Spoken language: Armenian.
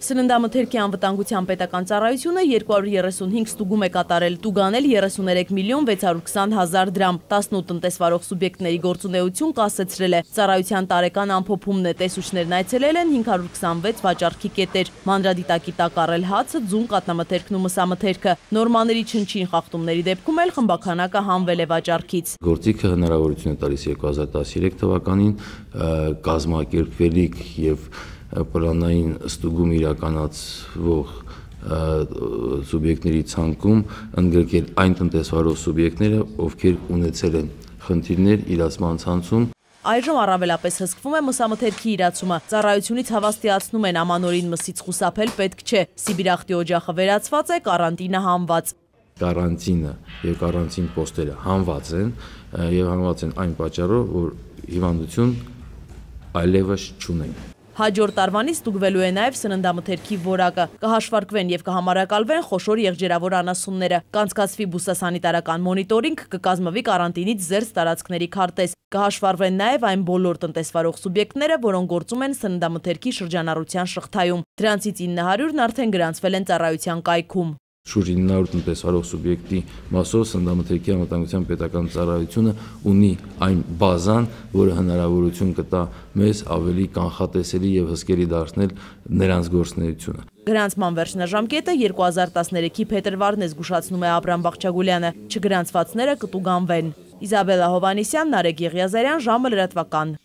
Սննդամթերքի անվտանգության պետական ծառայությունը 235 ստուգում է կատարել, տուգանել 33 միլիոն 620 հազար դրամ, 18 տնտեսվարող սուբյեկտների գործունեություն կասեցրել է, ծառայության տարեկան ամփոփումն է, տեսուչներն այցելել են 526 վաճարքի կետեր, մանրադիտակի տակ առել հացը, ձուն կատնամթերքն ու մսամթերքը, նորմաների չնչին խախտումների դեպքում էլ խմբականակը հանվել է վաճարքից։ Գործիքը հնարավորություն է տալիս 2013 թվականին կազմակերպվելիք եւ և պլանային ստուգում իրականացվող սուբյեկտների ցանկում ընդգրկել այն տնտեսվարող սուբյեկտները, ովքեր ունեցել են խնդիրներ իրացման ցանցում Այժմ առավելապես հսկվում է մսամթերքի իրացումը։ Ծառայությունից հավաստիացնում են ամանորին մսից խուսափել պետք չէ։ Սիբիրախտի օջախը վերացված է, կարանտինը հանված կարանտինը եւ կարանտին պոստերը հանված են եւ հանված են այն պատճառով, որ հիվանդություն այլևս չունենք։ Հաջորդ տարվանից ստուգվելու է նաև սննդամթերքի որակը, կհաշվարկվեն և կհամարակալվեն խոշոր եղջերավոր անասունները, կանցկացվի բուսասանիտարական մոնիտորինգ, կկազմվի կարանտինից զերծ տարածքների քարտեզ, կհաշվարվեն նաև այն բոլոր տնտեսվարող սուբյեկտները, որոնք գործում են սննդամթերքի շրջանառության շղթայում։ Դրանցից 900-ն արդեն գրանցվել են ծառայության կայքում։ Շուրջ 900 տնտեսարող սուբյեկտի մասով Սնդամթերքի անվտանգության պետական ծառայությունը ունի այն բազան, որը հնարավորություն կտա մեզ ավելի կանխատեսելի եւ հսկելի դարձնել նրանց գործունեությունը։ Գրանցման վերջնաժամկետը 2013-ի փետրվարն է զգուշացնում է Աբրամ Բաղճագուլյանը։ Չգրանցվածները կտուգանվեն։ Իզաբելա Հովանիսյան, Նարեկ Եղիազարյան, ժամը լրատվական։